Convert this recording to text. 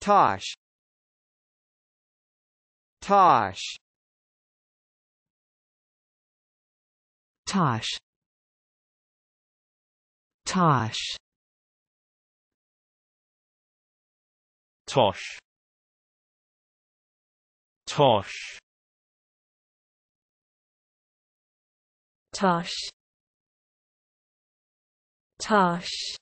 Tosh Tosh Tosh Tosh Tosh Tosh Tosh Tosh